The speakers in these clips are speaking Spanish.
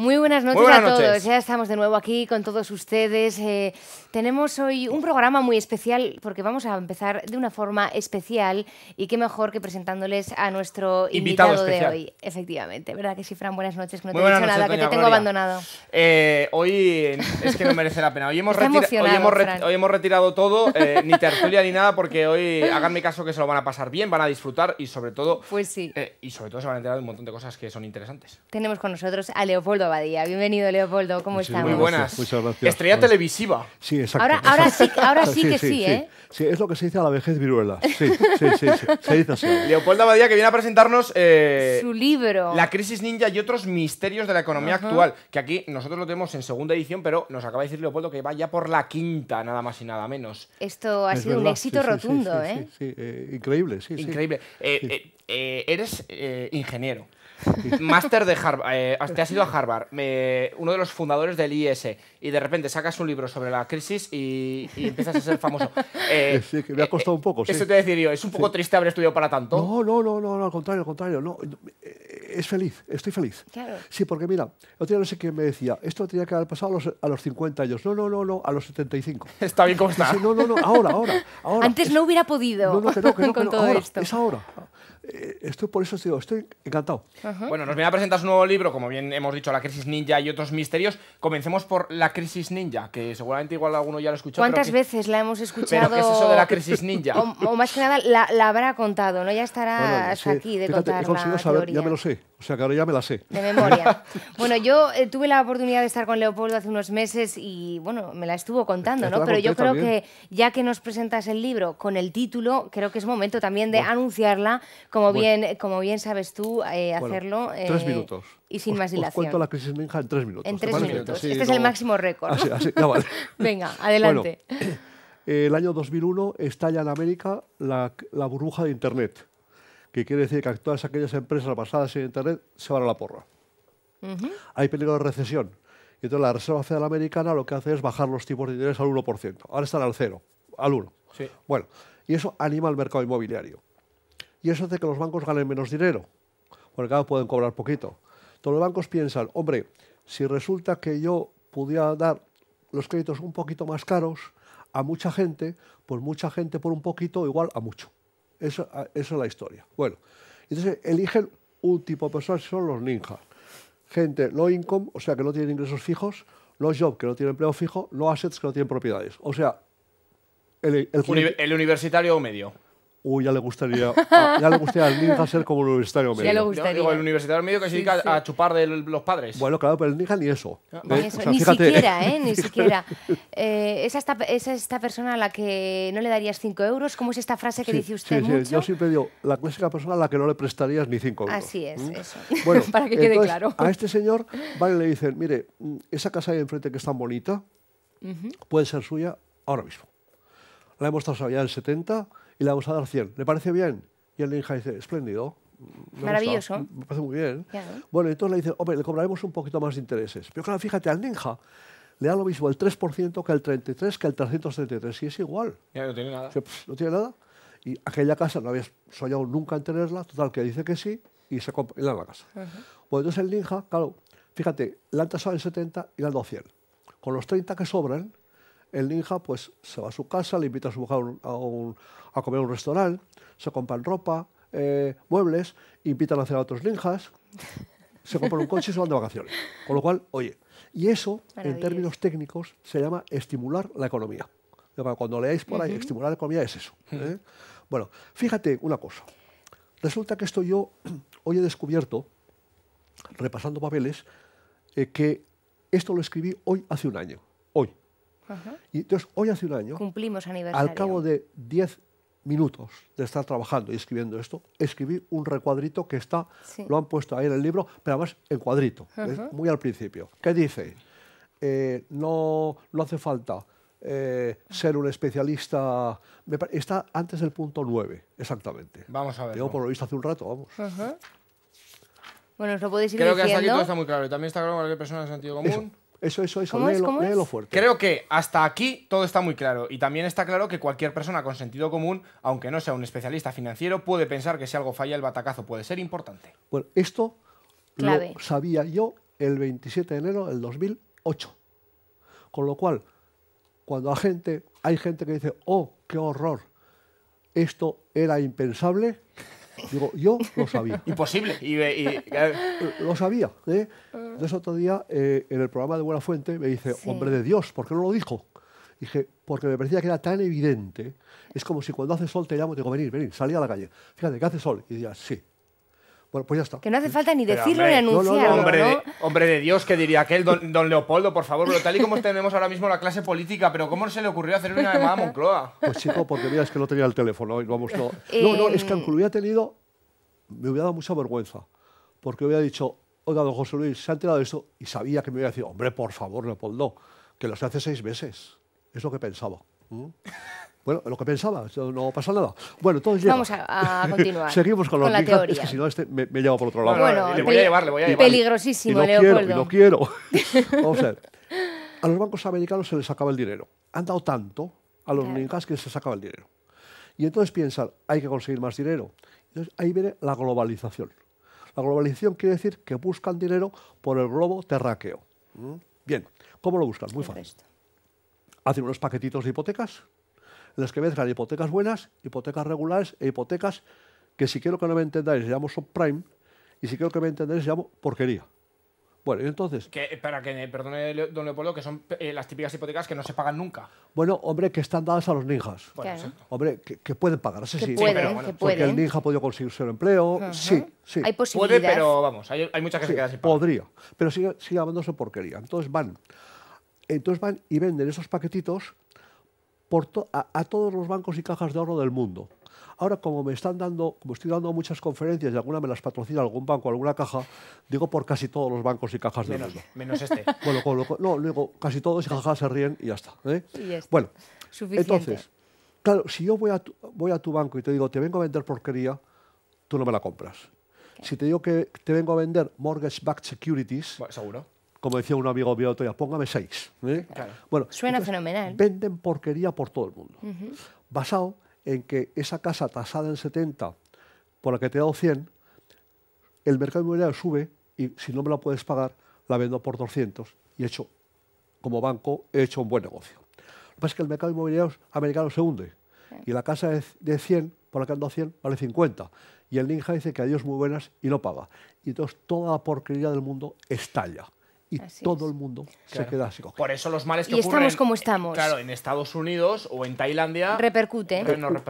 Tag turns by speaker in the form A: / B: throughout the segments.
A: Muy buenas noches a todos. Ya estamos de nuevo aquí con todos ustedes. Eh, tenemos hoy un programa muy especial porque vamos a empezar de una forma especial y qué mejor que presentándoles a nuestro invitado, de hoy. Efectivamente, ¿verdad que sí, Fran? Buenas noches, que no te he dicho nada, que te tengo abandonado.
B: Eh, hoy es que no merece la pena. Hoy hemos, hoy hemos, retirado todo, eh, ni tertulia ni nada, porque hoy háganme caso que se lo van a pasar bien, van a disfrutar y sobre todo. Pues y sobre todo se van a enterar de un montón de cosas que son interesantes.
A: Tenemos con nosotros a Leopoldo Bienvenido, Leopoldo. ¿Cómo estamos? Muy
B: buenas. Estrella televisiva. Sí, exacto.
A: Ahora, sí, que sí, ¿eh?
B: Sí,
C: es lo que se dice a la vejez viruela.
B: Sí, sí, sí. Se dice Leopoldo Badía, que viene a presentarnos... Eh, Su
A: libro. La
B: crisis ninja y otros misterios de la economía actual. Que aquí nosotros lo tenemos en segunda edición, pero nos acaba de decir Leopoldo que va ya por la quinta, nada más y nada menos.
A: Esto ha sido un éxito rotundo, ¿eh?
C: Sí, eh, increíble,
B: sí. Increíble. Eh, eres ingeniero. Master de Harvard, eh, te has ido a Harvard, uno de los fundadores del IS, y de repente sacas un libro sobre la crisis y, empiezas a ser famoso. Eh, sí, que me ha eh, costado un poco. Sí. Eso te decir es un poco triste haber estudiado para tanto.
C: No, no, no, no, al contrario, al contrario. No, es feliz, estoy feliz. Claro. Sí, porque mira, otro día no sé quién me decía, esto tenía que haber pasado a los, 50 años. No, no, no, no, a los 75.
B: Está bien como está.
C: Sí, no, no, no, ahora, ahora.
A: ahora. Antes no hubiera podido no, no, que no, con todo esto.
C: Es ahora, eh, esto por eso estoy encantado.
B: Bueno, nos viene a presentar su nuevo libro, como bien hemos dicho, La Crisis Ninja y otros misterios. Comencemos por La Crisis Ninja, que seguramente igual alguno ya lo ha escuchado. ¿Cuántas
A: veces la hemos escuchado? ¿Pero qué es eso de La Crisis Ninja? o, más que nada, la, habrá contado, ¿no? Ya estará aquí de Fíjate, he conseguido saber, Ya me
C: lo sé, o sea que ahora ya me la sé.
A: De memoria. bueno, yo eh, tuve la oportunidad de estar con Leopoldo hace unos meses y, bueno, me la estuvo contando, ¿no? Pero yo creo que ya que nos presentas el libro con el título, creo que es momento también de anunciarla como, bien, eh, como bien sabes tú, eh, hacerlo. tres eh, minutos. Y sin más dilación. Os cuento la crisis ninja en tres minutos. En tres minutos. este es el máximo récord. Así, así, ya Venga, adelante.
C: el año 2001 estalla en América la, la burbuja de Internet, que quiere decir que todas aquellas empresas basadas en Internet se van a la porra. Hay peligro de recesión. Y entonces la Reserva Federal Americana lo que hace es bajar los tipos de interés al 1%. Ahora están al 0, al 1. Sí. Bueno, y eso anima al mercado inmobiliario. Y eso hace que los bancos ganen menos dinero, porque cada pueden cobrar poquito. Entonces los bancos piensan, hombre, si resulta que yo pudiera dar los créditos un poquito más caros a mucha gente, pues mucha gente por un poquito igual a mucho. Esa, es la historia. Bueno, entonces eligen un tipo de personas son los ninjas. Gente low income, o sea que no tienen ingresos fijos, no job que no tienen empleo fijo, no assets que no tienen propiedades. O sea, el, el, o el medio. Uy, ya le gustaría, ya le gustaría al Ninja ser como el universitario medio. Ya
B: le gustaría. Digo, el universitario medio que se dedica a chupar de los padres. Bueno, claro, pero el Ninja ni eso. Ah, ni,
C: siquiera,
A: eh, ni siquiera, ¿eh? ¿es, esta, persona a la que no le darías 5 euros? ¿Cómo es esta frase que dice usted mucho? yo
C: siempre digo, la clásica persona a la que no le prestarías ni 5 euros. Así es, ¿Mm? eso. Bueno, para que quede claro. A este señor van le dicen, mire, mm, esa casa ahí enfrente que es tan bonita, puede ser suya ahora mismo la hemos tasado ya 70 y la vamos a dar 100. ¿Le parece bien? Y el ninja dice, espléndido. Maravilloso. me parece muy bien. Bueno, entonces le dice, hombre, le cobraremos un poquito más de intereses. Pero claro, fíjate, al ninja le da lo mismo el 3% que el 33, que el 373%. y es igual. Ya no tiene nada. no tiene nada. Y aquella casa no había soñado nunca en tenerla, total, que dice que sí, y se compra la, casa. Bueno, entonces el ninja, claro, fíjate, la han tasado el 70 y le han dado 100. Con los 30 que sobran, el ninja pues se va a su casa, le invita a su a, comer a un restaurante, se compran ropa, eh, muebles, invitan a hacer a otros ninjas, se compra un coche y se van de vacaciones. Con lo cual, oye, y eso en términos técnicos se llama estimular la economía. Cuando leáis por ahí, estimular la economía es eso. ¿eh? Bueno, fíjate una cosa. Resulta que esto yo hoy he descubierto, repasando papeles, eh, que esto lo escribí hoy hace un año. Hoy. Y entonces, hoy hace un año...
A: Cumplimos aniversario. Al cabo
C: de 10 minutos de estar trabajando y escribiendo esto, escribí un recuadrito que está, lo han puesto ahí en el libro, pero además en cuadrito, muy al principio. ¿Qué dice? Eh, no, hace falta eh, ser un especialista. está antes del punto 9, exactamente.
B: Vamos a ver. por lo
C: visto hace un rato,
A: vamos. Bueno, os lo podéis ir Creo que hasta aquí todo está
B: muy claro. también está claro que cualquier persona en sentido común.
C: Eso, eso, eso. es? lo fuerte.
B: Creo que hasta aquí todo está muy claro. Y también está claro que cualquier persona con sentido común, aunque no sea un especialista financiero, puede pensar que si algo falla, el batacazo puede ser importante.
C: Bueno, esto lo sabía yo el 27 de enero del 2008. Con lo cual, cuando gente, hay gente que dice, oh, qué horror, esto era impensable, Digo, yo lo sabía. Imposible. Y, lo sabía. ¿eh? Entonces otro día, eh, en el programa de Buena Fuente, me dice, hombre de Dios, ¿por qué no lo dijo? Dije, porque me parecía que era tan evidente. Es como si cuando hace sol te llamo y te digo, venir, venir, salí a la calle. Fíjate, que hace sol. Y
B: decía, sí. Bueno, pues ya está. Que
A: no hace falta ni decirlo ni anunciarlo.
B: hombre, de, Dios, que diría aquel don, Leopoldo, por favor, tal y como tenemos ahora mismo la clase política, pero ¿cómo se le ocurrió hacer una llamada a Moncloa? Pues chico, porque
C: mira, es que no tenía el teléfono y vamos No, no, es que em. aunque lo hubiera tenido, me hubiera dado mucha vergüenza, porque hubiera dicho, oiga, don José Luis, se ha enterado de esto y sabía que me iba a hombre, por favor, Leopoldo, que lo hace seis meses. Es lo que pensaba. Bueno, lo que pensaba, no pasa nada. Bueno, entonces Vamos a, continuar. Seguimos con, lo la Es que si no, este me, me por otro lado. le voy a llevar, le voy a llevar. Peligrosísimo, y no Leopoldo. Quiero, no quiero. Vamos a ver. A los bancos americanos se les acaba el dinero. Han dado tanto a los claro. que se les acaba el dinero. Y entonces piensan, hay que conseguir más dinero. Entonces ahí viene la globalización. La globalización quiere decir que buscan dinero por el globo terráqueo. ¿Mm? Bien, ¿cómo lo buscan? Muy fácil. Hacen unos paquetitos de hipotecas las que mezclan hipotecas buenas, hipotecas regulares e hipotecas que si quiero que no me entendáis, llamo subprime, y si quiero que me entendáis, llamo porquería.
B: Bueno, y entonces... para que me perdone don Leopoldo, que son eh, las típicas hipotecas que no se pagan nunca.
C: Bueno, hombre, que están dadas a los ninjas. Hombre, que, pueden pagar, no sé si... porque el ninja ha podido conseguirse un empleo, sí, sí. Hay posibilidades. Puede, pero vamos,
B: hay, muchas que se quedan sin
C: pagar. Podría, pero sigue, sigue llamándose porquería. Entonces van, entonces van y venden esos paquetitos a, todos los bancos y cajas de ahorro del mundo. Ahora, como me están dando, como estoy dando muchas conferencias y alguna me las patrocina algún banco, alguna caja, digo por casi todos los bancos y cajas del mundo. Menos este. no, digo casi todos y cajas se ríen ¿eh? y ya está. Bueno, Suficiente. entonces, claro, si yo voy a, tu, voy a tu banco y te digo, te vengo a vender porquería, tú no me la compras. Si te digo que te vengo a vender mortgage-backed securities, bueno, seguro como decía un amigo mío otro póngame seis. ¿eh? Bueno, Suena fenomenal. Venden porquería por todo el mundo. Basado en que esa casa tasada en 70, por la que te he dado 100, el mercado inmobiliario sube y si no me la puedes pagar, la vendo por 200 y hecho, como banco, he hecho un buen negocio. Lo que pasa es que el mercado inmobiliario americano se hunde y la casa de 100, por la que ando dado 100, vale 50 y el ninja dice que dos muy buenas y no paga. Y entonces toda la porquería del mundo estalla y todo el mundo se queda así. Por
B: eso los males que y estamos como estamos. Claro, en Estados Unidos o en Tailandia
A: repercute.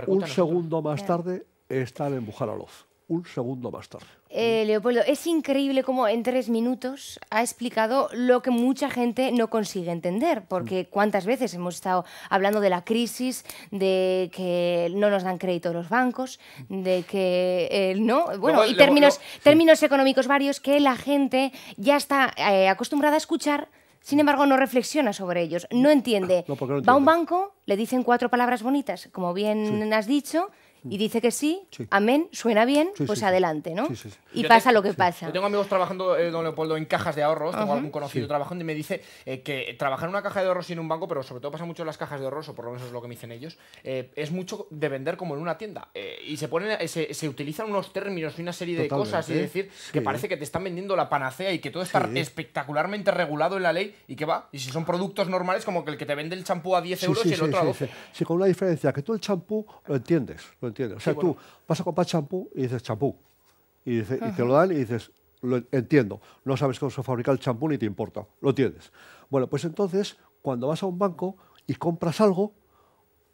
A: un segundo
C: más tarde están en Los un
A: segundo más tarde. Eh, Leopoldo, es increíble cómo en tres minutos ha explicado lo que mucha gente no consigue entender, porque mm. cuántas veces hemos estado hablando de la crisis, de que no nos dan crédito los bancos, de que eh, no, bueno, y términos, económicos varios que la gente ya está eh, acostumbrada a escuchar sin mm. embargo, no reflexiona sobre ellos, no entiende. Va a un banco, le dicen cuatro palabras bonitas, como bien has dicho, y dice que sí, amén, suena bien, pues adelante, ¿no? Y pasa lo que pasa.
B: Yo tengo amigos trabajando, eh, don Leopoldo, en cajas de ahorros, tengo algún conocido trabajando y me dice eh, que trabajar en una caja de ahorros y en un banco, pero sobre todo pasa mucho en las cajas de ahorros, o por lo menos es lo que me dicen ellos, eh, es mucho de vender como en una tienda. y se, ponen, se, utilizan unos términos y una serie de cosas, y decir, que parece que te están vendiendo la panacea y que todo está espectacularmente regulado en la ley y que va. Y si son productos normales, como que el que te vende el champú a 10 euros y el otro a 12.
C: Sí, con una diferencia, que tú el champú lo entiendes, entiendes. O sea, tú vas a comprar champú y dices champú. Y, te lo dan y dices, lo entiendo. No sabes cómo se fabrica el champú ni te importa. Lo tienes. Bueno, pues entonces, cuando vas a un banco y compras algo,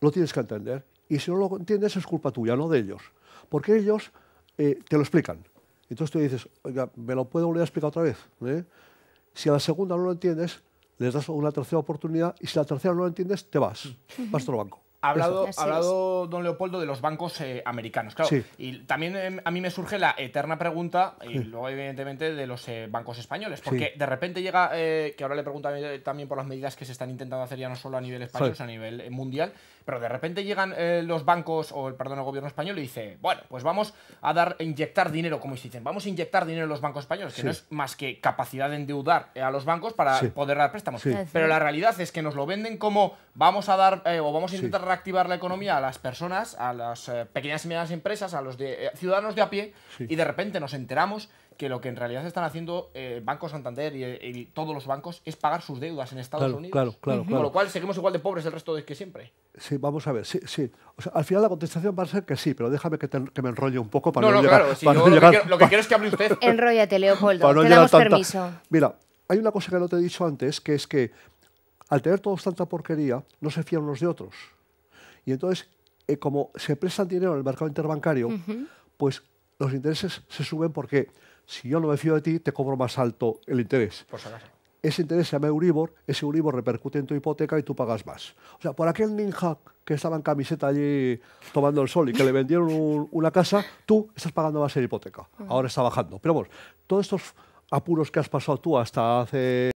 C: lo tienes que entender. Y si no lo entiendes, es culpa tuya, no de ellos. Porque ellos eh, te lo explican. Entonces tú dices, oiga, ¿me lo puedo volver a explicar otra vez? ¿eh? Si a la segunda no lo entiendes, les das una tercera oportunidad y si la tercera no lo entiendes, te vas. Vas otro banco.
B: Ha hablado, hablado don Leopoldo de los bancos eh, americanos, claro. Y también eh, a mí me surge la eterna pregunta, y luego evidentemente de los eh, bancos españoles, porque de repente llega, que ahora le pregunto también por las medidas que se están intentando hacer ya no solo a nivel español, sino a nivel mundial, pero de repente llegan los bancos, o el, perdón, el gobierno español y dice, bueno, pues vamos a dar, inyectar dinero, como dicen, vamos a inyectar dinero en los bancos españoles, que no es más que capacidad de endeudar a los bancos para poder dar préstamos. Pero la realidad es que nos lo venden como vamos a dar, o vamos a intentar activar la economía a las personas, a las eh, pequeñas y medianas empresas, a los eh, ciudadanos de a pie, y de repente nos enteramos que lo que en realidad están haciendo el eh, Banco Santander y, todos los bancos es pagar sus deudas en Estados Unidos. Con lo cual seguimos igual de pobres el resto de que siempre.
C: Sí, vamos a ver, sí, sí. al final la contestación va a ser que sí, pero déjame que, me enrolle un poco para no, llegar, lo, que quiero,
A: que que hable usted. Enróllate, Leopoldo, te damos permiso.
C: Mira, hay una cosa que no te he dicho antes, que es que al tener todos tanta porquería, no se fían unos de otros. Y entonces, eh, como se prestan dinero en el mercado interbancario, pues los intereses se suben porque si yo no me fío de ti, te cobro más alto el interés. Por Ese interés se llama Euribor, ese Euribor repercute en tu hipoteca y tú pagas más. O sea, por aquel ninja que estaba en camiseta allí tomando el sol y que le vendieron una casa, tú estás pagando más en hipoteca. Ahora está bajando. Pero vamos, todos estos apuros que has pasado tú hasta hace...